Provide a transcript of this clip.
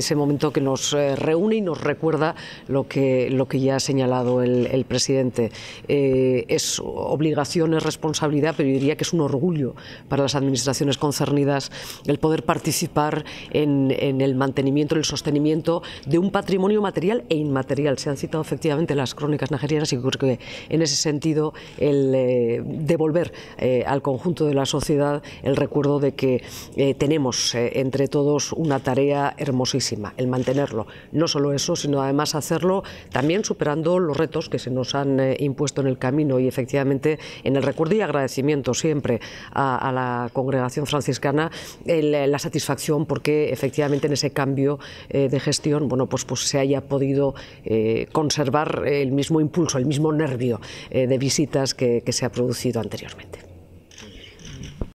Ese momento que nos eh, reúne y nos recuerda lo que, lo que ya ha señalado el, presidente. Eh, es obligación, es responsabilidad, pero yo diría que es un orgullo para las administraciones concernidas el poder participar en, el mantenimiento, el sostenimiento de un patrimonio material e inmaterial. Se han citado efectivamente las crónicas nigerianas y creo que en ese sentido el eh, devolver al conjunto de la sociedad el recuerdo de que tenemos entre todos una tarea hermosísima el mantenerlo. No solo eso, sino además hacerlo también superando los retos que se nos han eh, impuesto en el camino y efectivamente en el recuerdo y agradecimiento siempre a, la congregación franciscana la satisfacción porque efectivamente en ese cambio eh, de gestión bueno, pues, pues se haya podido eh, conservar el mismo impulso, el mismo nervio de visitas que se ha producido anteriormente.